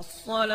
الصلاة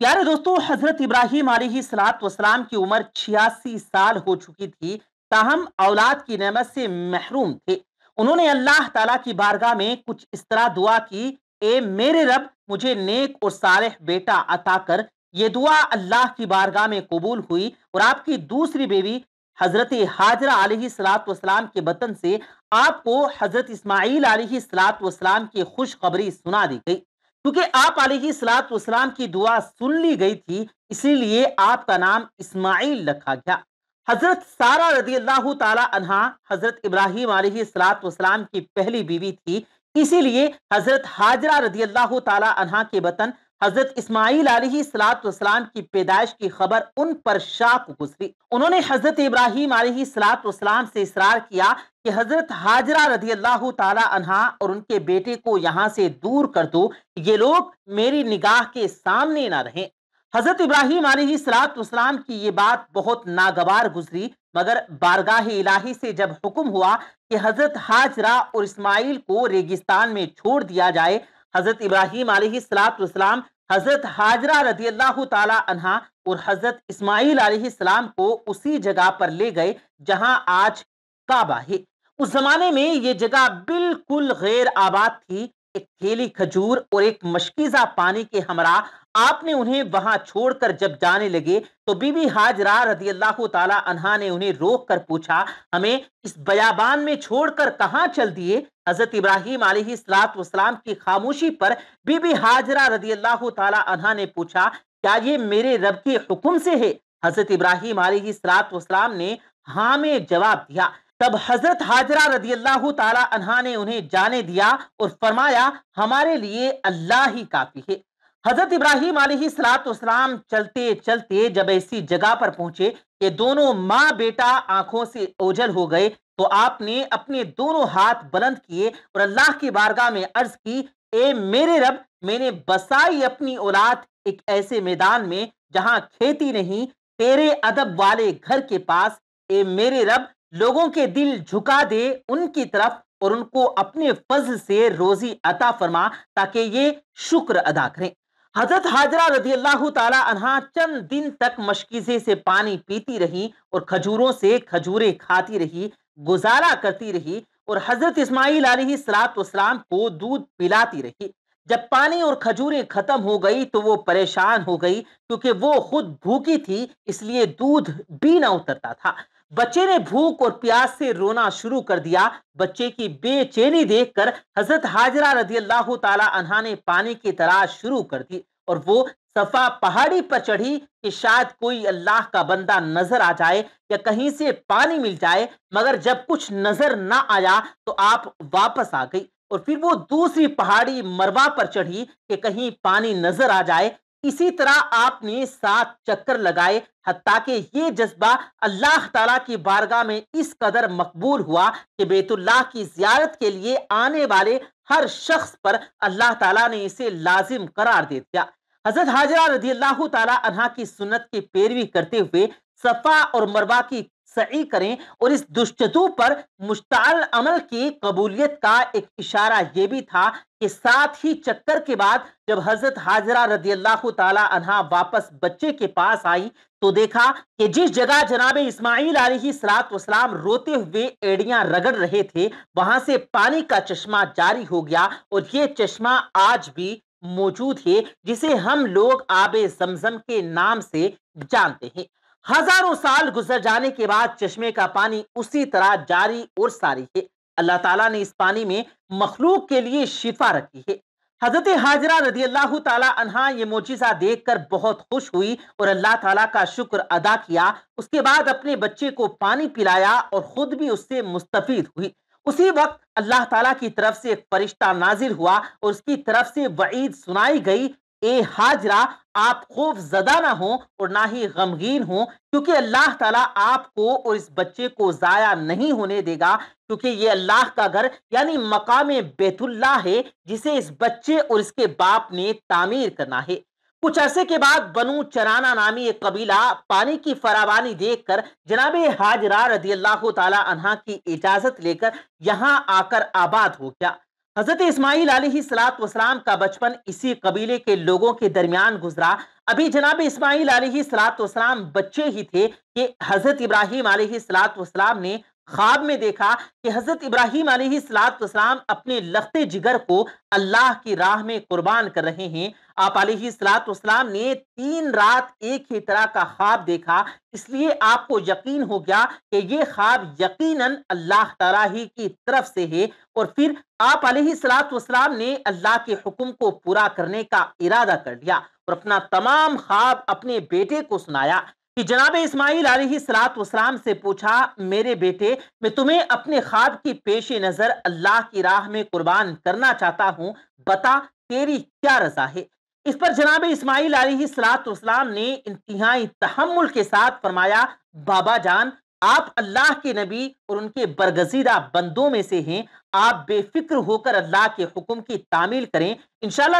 प्यारे दोस्तों हजरत इब्राहिम अलैहि सलात वसलाम की उम्र छियासी साल हो चुकी थी ताहम औलाद की नमत से महरूम थे उन्होंने अल्लाह ताला की बारगाह में कुछ इस तरह दुआ की ए मेरे रब मुझे नेक और सारे बेटा अता कर ये दुआ अल्लाह की बारगाह में कबूल हुई और आपकी दूसरी बेबी हजरत हाजरा सलातम के वतन से आपको हजरत इस्माईल सलाम की खुशखबरी सुना दी गई क्योंकि आप सलाम की दुआ सुन ली गई थी इसीलिए आपका नाम इस्माईल रखा गया हजरत सारा रजी अल्लाह तहा हजरत इब्राहिम सलाम की पहली बीवी थी इसीलिए हजरत हाजरा रजी अल्लाह तहा के बतन हजरत इस्माईल सलाम की पैदाइश की खबर उन पर शाक गुजरी उन्होंने हजरत इब्राहिम सलाम से इसरार किया कि हजरत हाजरा रजी अल्लाह तहा और उनके बेटे को यहाँ से दूर कर दो ये लोग मेरी निगाह के सामने ना रहें हजरत इब्राहिम सलाम की ये बात बहुत नागवार गुजरी मगर बारगाह इलाही से जब हुक्म हुआ कि हजरत हाजरा और इस्माइल को रेगिस्तान में छोड़ दिया जाए हज़रत इब्राहिम सलाम हज़रत हाजरा रजी अल्लाह और हज़रत इस्माईल सलाम को उसी जगह पर ले गए जहां आज काबा है उस जमाने में ये जगह बिल्कुल गैर आबाद थी एक खेली खजूर और एक मशकीजा पानी के हमरा आपने उन्हें वहां छोड़कर जब जाने लगे तो बीबी हाजरा रजी अल्लाह तला ने उन्हें रोक कर पूछा हमें इस बयाबान में छोड़कर कहाँ चल दिए हजरत इब्राहिम सलाम की खामोशी पर बीबी हाजरा रजी अल्लाह तला ने पूछा क्या ये मेरे रब के हुक्म से है हजरत इब्राहिम सलाम ने हाँ में जवाब दिया तब हजरत हाजरा रजी अल्लाह तला ने उन्हें जाने दिया और फरमाया हमारे लिए अल्लाह ही काफी है हजरत इब्राहिम सलाम चलते चलते जब ऐसी जगह पर पहुंचे कि दोनों माँ बेटा आंखों से ओझल हो गए तो आपने अपने दोनों हाथ बुलंद किए और अल्लाह की बारगाह में अर्ज की ए मेरे रब मैंने बसाई अपनी औलाद एक ऐसे मैदान में जहां खेती नहीं तेरे अदब वाले घर के पास ए मेरे रब लोगों के दिल झुका दे उनकी तरफ और उनको अपने फज से रोजी अता फरमा ताकि ये शुक्र अदा करें हजरत हाजरा रजी अल्लाह तहा चंद दिन तक मशकीजे से पानी पीती रही और खजूरों से खजूरें खाती रही गुजारा करती रही और हजरत इस्माईल सलाम को दूध पिलाती रही जब पानी और खजूरें खत्म हो गई तो वो परेशान हो गई क्योंकि वो खुद भूखी थी इसलिए दूध भी ना उतरता था बच्चे ने भूख और प्यास से रोना शुरू कर दिया बच्चे की बेचैनी देखकर हजरत हाजरा रजी अल्लाह तला ने पानी की तलाश शुरू कर दी और वो सफा पहाड़ी पर चढ़ी कि शायद कोई अल्लाह का बंदा नजर आ जाए या कहीं से पानी मिल जाए मगर जब कुछ नजर ना आया तो आप वापस आ गई और फिर वो दूसरी पहाड़ी मरवा पर चढ़ी कि कहीं पानी नजर आ जाए इसी तरह आपने सात चक्कर लगाए हती के ये जज्बा अल्लाह तला की बारगाह में इस कदर मकबूल हुआ कि बेतुल्लाह की जियारत के लिए आने वाले हर शख्स पर अल्लाह तला ने इसे लाजिम करार दे दिया हजरत हाजरा रजी अल्लाह तला की सुनत की पैरवी करते हुए सफ़ा और मरवा की सही करें और इस दुष्टतु पर मुश्ताल अमल की कबूलियत का एक इशारा यह भी था कि साथ ही चक्कर के बाद जब हजरत हाजरा रजी अल्लाह तला वापस बच्चे के पास आई तो देखा कि जिस जगह जनाब इस्माइल वाम रोते हुए एड़ियां रगड़ रहे थे वहां से पानी का चश्मा जारी हो गया और ये चश्मा आज भी मौजूद है जिसे हम लोग आब जमजम के नाम से जानते हैं हजारों साल गुजर जाने के बाद चश्मे का पानी उसी तरह जारी और सारी है अल्लाह ताला ने इस पानी में मखलूक के लिए शिफा रखी है हजरत हाजरा रजी अल्लाह तला ये मोजिजा देखकर बहुत खुश हुई और अल्लाह ताला का शुक्र अदा किया उसके बाद अपने बच्चे को पानी पिलाया और खुद भी उससे मुस्तफ़ हुई उसी वक्त अल्लाह ताला की तरफ से एक फरिश्ता नाजिर हुआ और उसकी तरफ से वईद सुनाई गई ए हाजरा आप खौफ जदा ना हो और ना ही गमगीन हो क्योंकि अल्लाह ताला आपको और इस बच्चे को ज़ाया नहीं होने देगा क्योंकि ये अल्लाह का घर यानी मकाम बेतुल्ला है जिसे इस बच्चे और इसके बाप ने तामीर करना है कुछ अरसे के बाद बनु चराना नामी एक कबीला पानी की फरावानी देखकर जनाब हाजरा रदी अल्लाह तला की इजाजत लेकर यहाँ आकर आबाद हो गया हजरत सलात वसलाम का बचपन इसी कबीले के लोगों के दरमियान गुजरा अभी जनाब सलात वसलाम बच्चे ही थे कि हजरत इब्राहिम वसलाम ने ख्वाब में देखा कि हजरत इब्राहिम सलाम अपने लखते जिगर को अल्लाह की राह में कुर्बान कर रहे हैं आप सलाम ने तीन रात एक ही तरह का ख्वाब देखा इसलिए आपको यकीन हो गया कि ये ख्वाब यकीनन अल्लाह तला ही की तरफ से है और फिर आप सलाम ने अल्लाह के हुक्म को पूरा करने का इरादा कर लिया और अपना तमाम ख्वाब अपने बेटे को सुनाया कि जनाब इस्माइल वाम से पूछा मेरे बेटे मैं तुम्हें अपने ख्वाब की पेश नज़र अल्लाह की राह में कुर्बान करना चाहता हूँ बता तेरी क्या रजा है इस पर जनाब इस्माइल वाम ने इंतहाई तहमुल के साथ फरमाया बाबा जान आप अल्लाह के नबी और उनके बरगजीदा बंदों में से हैं आप बेफिक्र होकर अल्लाह के हुक्म की तामील करें इनशाला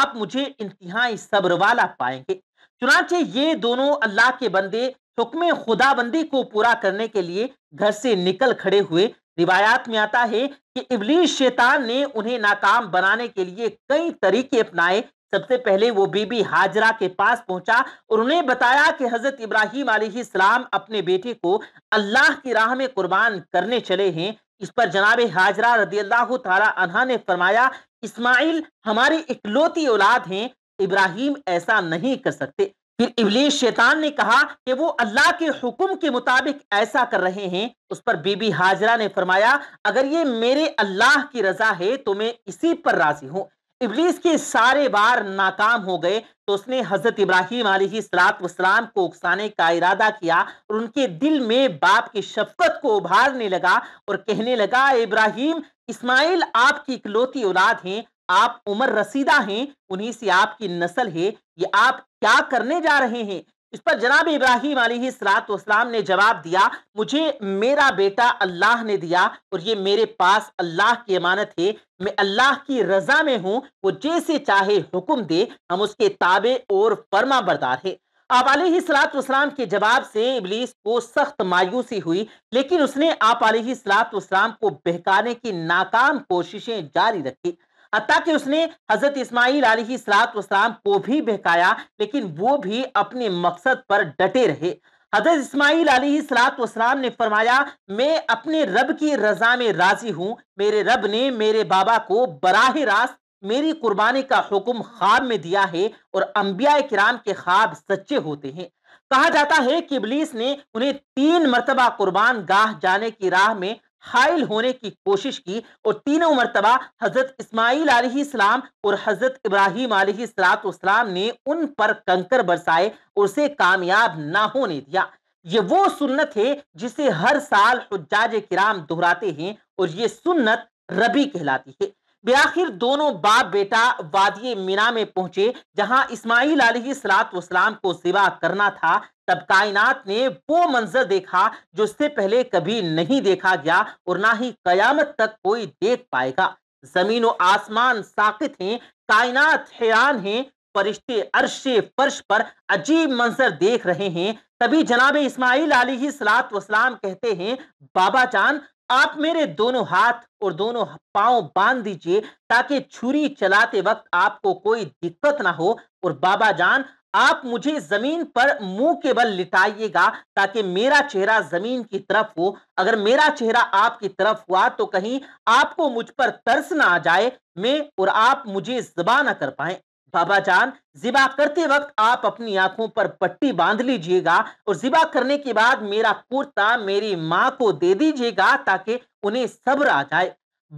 आप मुझे इंतहाई सब्र वाला पाएंगे चुनाचे ये दोनों अल्लाह के बंदे हुक्म खुदाबंदी को पूरा करने के लिए घर से निकल खड़े हुए रिवायात में आता है कि इबलीस शैतान ने उन्हें नाकाम बनाने के लिए कई तरीके अपनाए सबसे पहले वो बीबी हाजरा के पास पहुंचा और उन्हें बताया कि हजरत इब्राहिम सलाम अपने बेटे को अल्लाह की राह में कुर्बान करने चले हैं इस पर जनाब हाजरा रदी अल्लाह तला ने फरमाया इस्माइल हमारी इकलौती औलाद हैं इब्राहिम ऐसा नहीं कर सकते फिर इबलीस शैतान ने कहा कि वो अल्लाह के हुक्म के मुताबिक ऐसा कर रहे हैं उस पर बीबी हाजरा ने फरमाया अगर ये मेरे अल्लाह की रजा है तो मैं इसी पर राजी हूँ इबलीस के सारे बार नाकाम हो गए तो उसने हजरत इब्राहिम सलाम को उकसाने का इरादा किया और उनके दिल में बाप की शफकत को उभारने लगा और कहने लगा इब्राहिम इस्माइल आपकी इकलौती औलाद हैं आप उम्र रसीदा हैं उन्हीं से आपकी नस्ल है ये आप क्या करने जा रहे हैं इस पर जनाब इब्राहिम सलाम ने जवाब दिया मुझे मेरा बेटा अल्लाह ने दिया और ये मेरे पास अल्लाह की अमानत है मैं अल्लाह की रजा में हूँ वो जैसे चाहे हुक्म दे हम उसके ताबे और फर्मा बरदार है आप सलाम के जवाब से इबलीस को सख्त मायूसी हुई लेकिन उसने आप सलाम को बहकाने की नाकाम कोशिशें जारी रखी हत्या कि उसने हजरत इस्माइल इस्माईल वाम को भी बहकाया लेकिन वो भी अपने मकसद पर डटे रहे हजरत इस्माइल इस्माईल वाम ने फरमाया मैं अपने रब की रजा में राजी हूँ मेरे रब ने मेरे बाबा को बराह रास्त मेरी कुर्बानी का हुक्म ख्वाब में दिया है और अम्बिया किराम के ख्वाब सच्चे होते हैं कहा जाता है कि इबलीस ने उन्हें तीन मरतबा कुर्बान गाह जाने की राह में हाइल होने की कोशिश की और तीनों मरतबा हजरत इस्माईल आलाम और हजरत इब्राहिम आसलाम ने उन पर कंकर बरसाए और उसे कामयाब ना होने दिया ये वो सुन्नत है जिसे हर साल हजाज कराम दोहराते हैं और ये सुन्नत रबी कहलाती है बआखिर दोनों बाप बेटा वादी मीना में पहुंचे जहां इस्माइल अली सलाम को सिवा करना था तब कायनात ने वो मंजर देखा जो इससे पहले कभी नहीं देखा गया और ना ही कयामत तक कोई देख पाएगा जमीन और आसमान साकित हैं कायनात हैरान है फरिश्ते अरशे फर्श पर अजीब मंजर देख रहे हैं तभी जनाब इस्माइल सलाम कहते हैं बाबा जान आप मेरे दोनों हाथ और दोनों पांव बांध दीजिए ताकि छुरी चलाते वक्त आपको कोई दिक्कत ना हो और बाबा जान आप मुझे जमीन पर मुंह के बल लिटाइएगा ताकि मेरा चेहरा जमीन की तरफ हो अगर मेरा चेहरा आपकी तरफ हुआ तो कहीं आपको मुझ पर तरस ना आ जाए मैं और आप मुझे जबा ना कर पाए बाबा जान जिबा करते वक्त आप अपनी आंखों पर पट्टी बांध लीजिएगा और जिबा करने के बाद मेरा कुर्ता मेरी माँ को दे दीजिएगा ताकि उन्हें सब्र आ जाए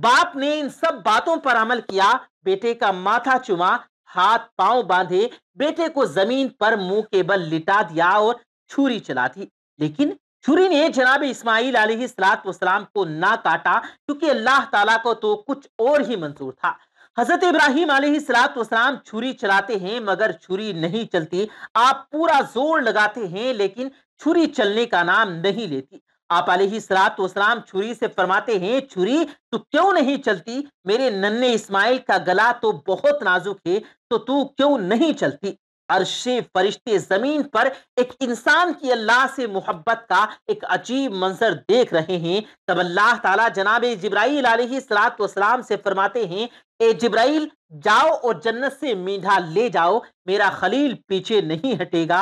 बाप ने इन सब बातों पर अमल किया बेटे का माथा चुमा हाथ पांव बांधे बेटे को जमीन पर मुंह के बल लिटा दिया और छुरी चला दी लेकिन छुरी ने जनाब इस्माइल सलात को ना काटा क्योंकि अल्लाह ताला को तो कुछ और ही मंजूर था हजरत इब्राहिम सलाम छुरी चलाते हैं मगर छुरी नहीं चलती आप पूरा जोर लगाते हैं लेकिन छुरी चलने का नाम नहीं लेती आप सलाम छुरी से फरमाते हैं छुरी तो क्यों नहीं चलती मेरे नन्हे इस्माइल का गला तो बहुत नाजुक है तो तू क्यों नहीं चलती अरशे फरिश्ते जमीन पर एक इंसान की अल्लाह से मोहब्बत का एक अजीब मंजर देख रहे हैं तब अल्लाह ताला जनाब जब्राइल सलाम से फरमाते हैं ए जब्राइल जाओ और जन्नत से मीढ़ा ले जाओ मेरा खलील पीछे नहीं हटेगा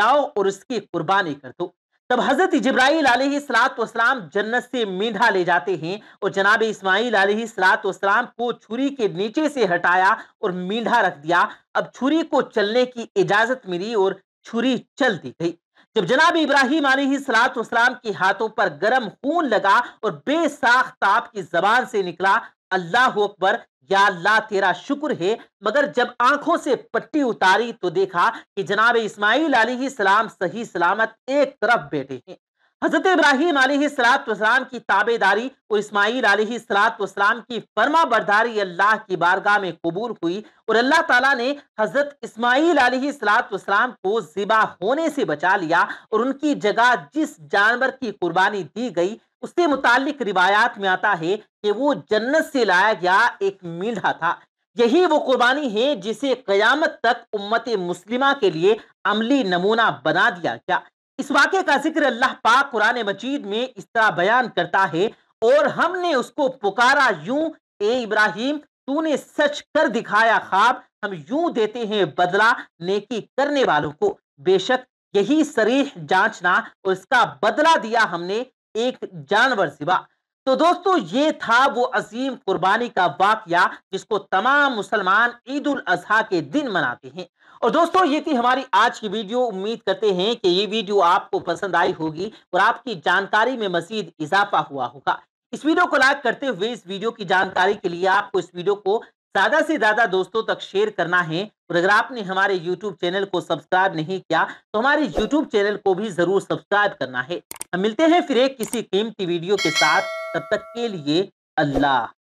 जाओ और उसकी कुर्बानी कर दो तब हजरत जब्राइल आलतम जन्नत से मीढ़ा ले जाते हैं और जनाब इस्माइल आलतम को छुरी के नीचे से हटाया और मीढ़ा रख दिया अब छुरी को चलने की इजाजत मिली और छुरी चलती गई जब जनाब इब्राहिम आलतम के हाथों पर गर्म खून लगा और बेसाख ताप की जबान से निकला अल्लाह अकबर या अल्लाह तेरा शुक्र है मगर जब आंखों से पट्टी उतारी तो देखा कि जनाब इस्माईल सलाम सही सलामत एक तरफ बैठे हैं हजरत इब्राहिम सलाम की ताबेदारी और इस्माईल सलाम की फर्मा बरदारी अल्लाह की बारगाह में कबूल हुई और अल्लाह ताला ने हजरत इस्माइल सलाम को ज़िबा होने से बचा लिया और उनकी जगह जिस जानवर की कुर्बानी दी गई उससे मुतालिक रिवायात में आता है कि वो जन्नत से लाया गया एक मीढ़ा था यही वो कुर्बानी है जिसे क़यामत तक उम्मत मुस्लिमा के लिए अमली नमूना बना दिया गया इस वाक्य का जिक्र अल्लाह पाक कुरान मजीद में इस तरह बयान करता है और हमने उसको पुकारा यूं ए इब्राहिम तूने सच कर दिखाया खाब हम यूं देते हैं बदला नेकी करने वालों को बेशक यही सरीह जांचना और इसका बदला दिया हमने एक जानवर सिवा तो दोस्तों ये था वो अजीम कुर्बानी का वाक्य जिसको तमाम मुसलमान ईद उल अजहा के दिन मनाते हैं और दोस्तों ये थी हमारी आज की वीडियो उम्मीद करते हैं कि ये वीडियो आपको पसंद आई होगी और आपकी जानकारी में मजीद इजाफा हुआ होगा इस वीडियो को लाइक करते हुए इस वीडियो की जानकारी के लिए आपको इस वीडियो को ज्यादा से ज्यादा दोस्तों तक शेयर करना है और अगर आपने हमारे यूट्यूब चैनल को सब्सक्राइब नहीं किया तो हमारे यूट्यूब चैनल को भी जरूर सब्सक्राइब करना है हम मिलते हैं फिर एक किसी कीमती वीडियो के साथ तब तक के लिए अल्लाह